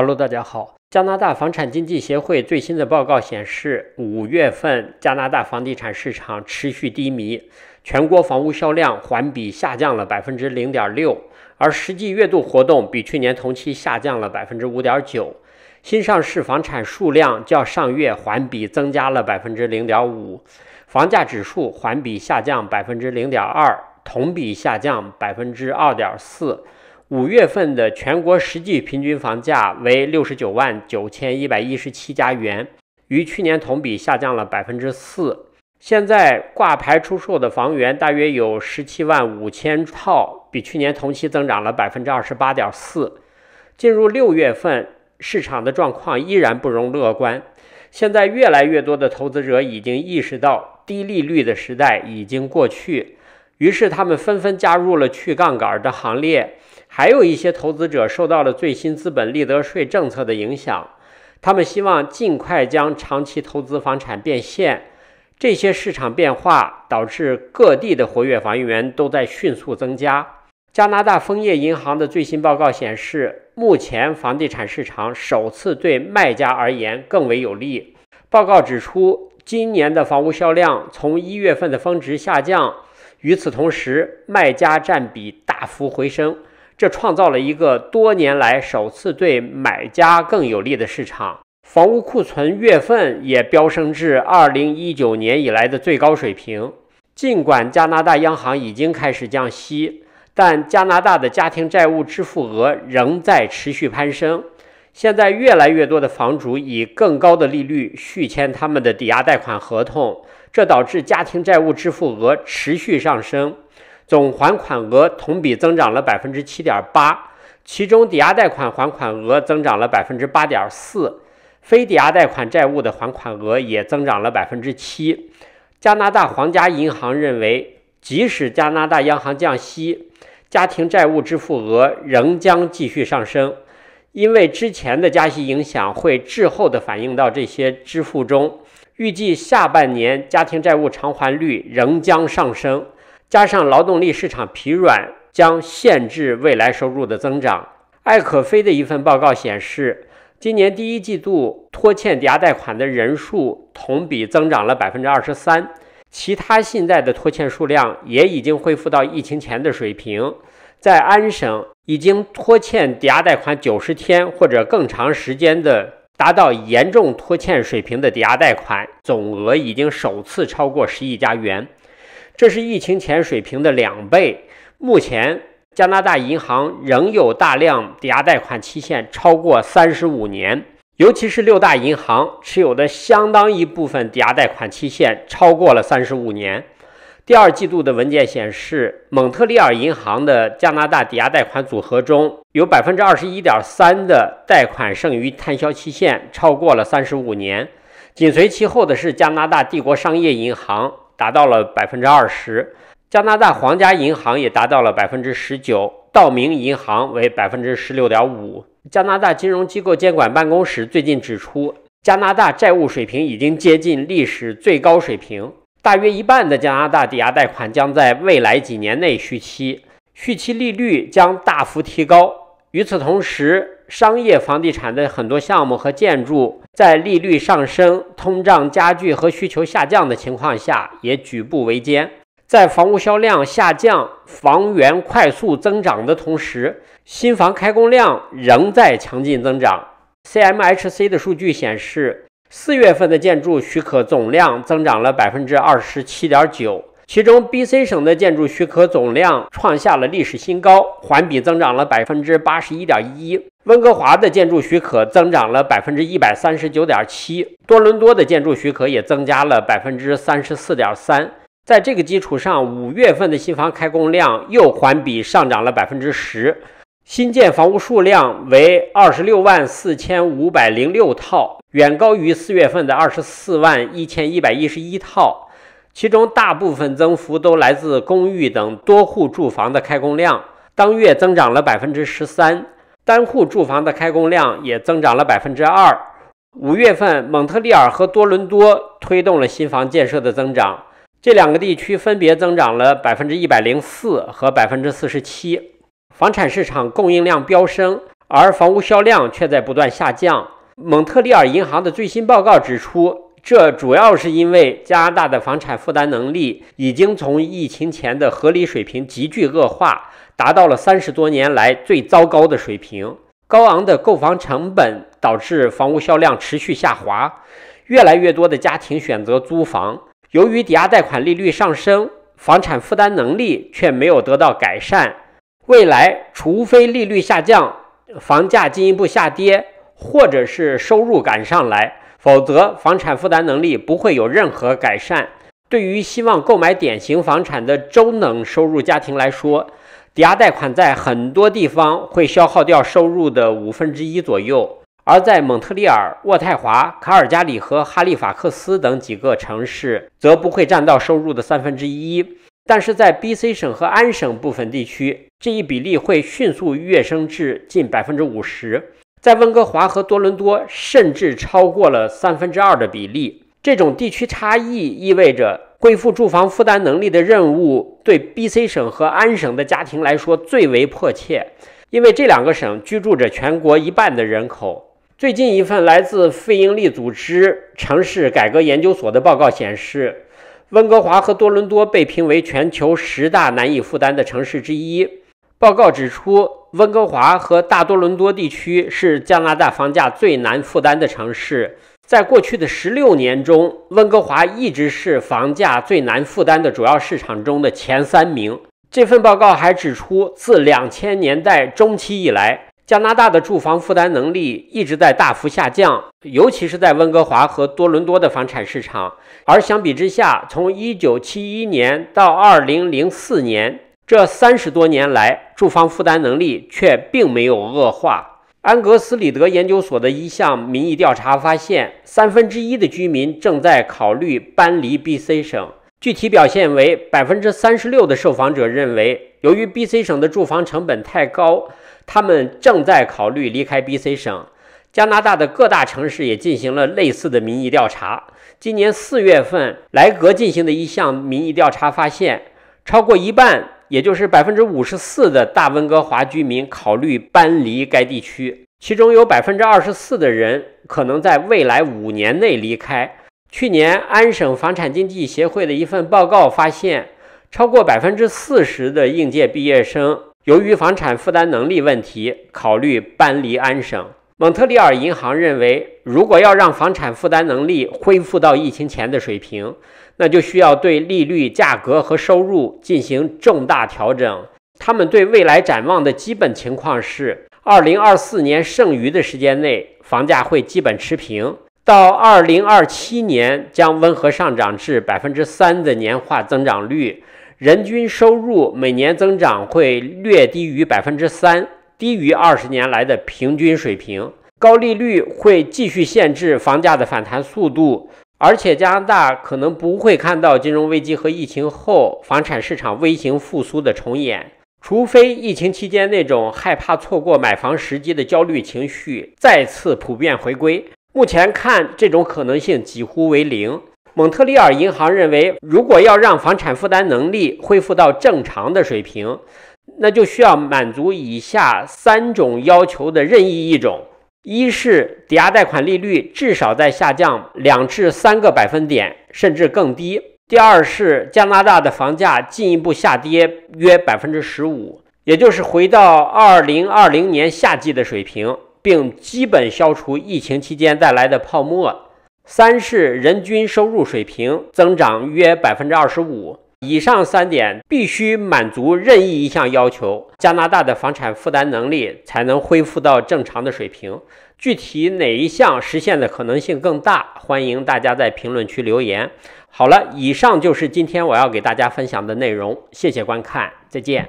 Hello，大家好。加拿大房产经济协会最新的报告显示，五月份加拿大房地产市场持续低迷，全国房屋销量环比下降了百分之零点六，而实际月度活动比去年同期下降了百分之五点九。新上市房产数量较上月环比增加了百分之零点五，房价指数环比下降百分之零点二，同比下降百分之二点四。五月份的全国实际平均房价为六十九万九千一百一十七加元，与去年同比下降了百分之四。现在挂牌出售的房源大约有十七万五千套，比去年同期增长了百分之二十八点四。进入六月份，市场的状况依然不容乐观。现在越来越多的投资者已经意识到，低利率的时代已经过去。于是，他们纷纷加入了去杠杆的行列。还有一些投资者受到了最新资本利得税政策的影响，他们希望尽快将长期投资房产变现。这些市场变化导致各地的活跃房源都在迅速增加。加拿大枫叶银行的最新报告显示，目前房地产市场首次对卖家而言更为有利。报告指出，今年的房屋销量从一月份的峰值下降。与此同时，卖家占比大幅回升，这创造了一个多年来首次对买家更有利的市场。房屋库存月份也飙升至2019年以来的最高水平。尽管加拿大央行已经开始降息，但加拿大的家庭债务支付额仍在持续攀升。现在越来越多的房主以更高的利率续签他们的抵押贷款合同，这导致家庭债务支付额持续上升，总还款额同比增长了百分之七点八，其中抵押贷款还款额增长了百分之八点四，非抵押贷款债务的还款额也增长了百分之七。加拿大皇家银行认为，即使加拿大央行降息，家庭债务支付额仍将继续上升。因为之前的加息影响会滞后的反映到这些支付中，预计下半年家庭债务偿还率仍将上升，加上劳动力市场疲软，将限制未来收入的增长。艾可菲的一份报告显示，今年第一季度拖欠抵押贷款的人数同比增长了百分之二十三，其他信贷的拖欠数量也已经恢复到疫情前的水平，在安省。已经拖欠抵押贷款九十天或者更长时间的，达到严重拖欠水平的抵押贷款总额已经首次超过十亿加元，这是疫情前水平的两倍。目前，加拿大银行仍有大量抵押贷款期限超过三十五年，尤其是六大银行持有的相当一部分抵押贷款期限超过了三十五年。第二季度的文件显示，蒙特利尔银行的加拿大抵押贷款组合中有百分之二十一点三的贷款剩余摊销期限超过了三十五年。紧随其后的是加拿大帝国商业银行，达到了百分之二十；加拿大皇家银行也达到了百分之十九；道明银行为百分之十六点五。加拿大金融机构监管办公室最近指出，加拿大债务水平已经接近历史最高水平。大约一半的加拿大抵押贷款将在未来几年内续期，续期利率将大幅提高。与此同时，商业房地产的很多项目和建筑在利率上升、通胀加剧和需求下降的情况下也举步维艰。在房屋销量下降、房源快速增长的同时，新房开工量仍在强劲增长。CMHC 的数据显示。四月份的建筑许可总量增长了百分之二十七点九，其中 BC 省的建筑许可总量创下了历史新高，环比增长了百分之八十一点一。温哥华的建筑许可增长了百分之一百三十九点七，多伦多的建筑许可也增加了百分之三十四点三。在这个基础上，五月份的新房开工量又环比上涨了百分之十，新建房屋数量为二十六万四千五百零六套。远高于四月份的二十四万一千一百一十一套，其中大部分增幅都来自公寓等多户住房的开工量，当月增长了百分之十三，单户住房的开工量也增长了百分之二。五月份，蒙特利尔和多伦多推动了新房建设的增长，这两个地区分别增长了百分之一百零四和百分之四十七。房产市场供应量飙升，而房屋销量却在不断下降。蒙特利尔银行的最新报告指出，这主要是因为加拿大的房产负担能力已经从疫情前的合理水平急剧恶化，达到了三十多年来最糟糕的水平。高昂的购房成本导致房屋销量持续下滑，越来越多的家庭选择租房。由于抵押贷款利率上升，房产负担能力却没有得到改善。未来，除非利率下降，房价进一步下跌。或者是收入赶上来，否则房产负担能力不会有任何改善。对于希望购买典型房产的中等收入家庭来说，抵押贷款在很多地方会消耗掉收入的五分之一左右，而在蒙特利尔、渥太华、卡尔加里和哈利法克斯等几个城市，则不会占到收入的三分之一。但是在 B.C. 省和安省部分地区，这一比例会迅速跃升至近百分之五十。在温哥华和多伦多，甚至超过了三分之二的比例。这种地区差异意味着恢复住房负担能力的任务对 BC 省和安省的家庭来说最为迫切，因为这两个省居住着全国一半的人口。最近一份来自费英力组织城市改革研究所的报告显示，温哥华和多伦多被评为全球十大难以负担的城市之一。报告指出。温哥华和大多伦多地区是加拿大房价最难负担的城市。在过去的16年中，温哥华一直是房价最难负担的主要市场中的前三名。这份报告还指出，自2000年代中期以来，加拿大的住房负担能力一直在大幅下降，尤其是在温哥华和多伦多的房产市场。而相比之下，从1971年到2004年这30多年来，住房负担能力却并没有恶化。安格斯里德研究所的一项民意调查发现，三分之一的居民正在考虑搬离 BC 省。具体表现为，百分之三十六的受访者认为，由于 BC 省的住房成本太高，他们正在考虑离开 BC 省。加拿大的各大城市也进行了类似的民意调查。今年四月份，莱格进行的一项民意调查发现，超过一半。也就是百分之五十四的大温哥华居民考虑搬离该地区，其中有百分之二十四的人可能在未来五年内离开。去年安省房产经济协会的一份报告发现，超过百分之四十的应届毕业生由于房产负担能力问题，考虑搬离安省。蒙特利尔银行认为，如果要让房产负担能力恢复到疫情前的水平，那就需要对利率、价格和收入进行重大调整。他们对未来展望的基本情况是：二零二四年剩余的时间内，房价会基本持平；到二零二七年将温和上涨至百分之三的年化增长率，人均收入每年增长会略低于百分之三。低于二十年来的平均水平，高利率会继续限制房价的反弹速度，而且加拿大可能不会看到金融危机和疫情后房产市场微型复苏的重演，除非疫情期间那种害怕错过买房时机的焦虑情绪再次普遍回归。目前看，这种可能性几乎为零。蒙特利尔银行认为，如果要让房产负担能力恢复到正常的水平，那就需要满足以下三种要求的任意一种：一是抵押贷款利率至少在下降两至三个百分点，甚至更低；第二是加拿大的房价进一步下跌约百分之十五，也就是回到二零二零年夏季的水平，并基本消除疫情期间带来的泡沫；三是人均收入水平增长约百分之二十五。以上三点必须满足任意一项要求，加拿大的房产负担能力才能恢复到正常的水平。具体哪一项实现的可能性更大？欢迎大家在评论区留言。好了，以上就是今天我要给大家分享的内容。谢谢观看，再见。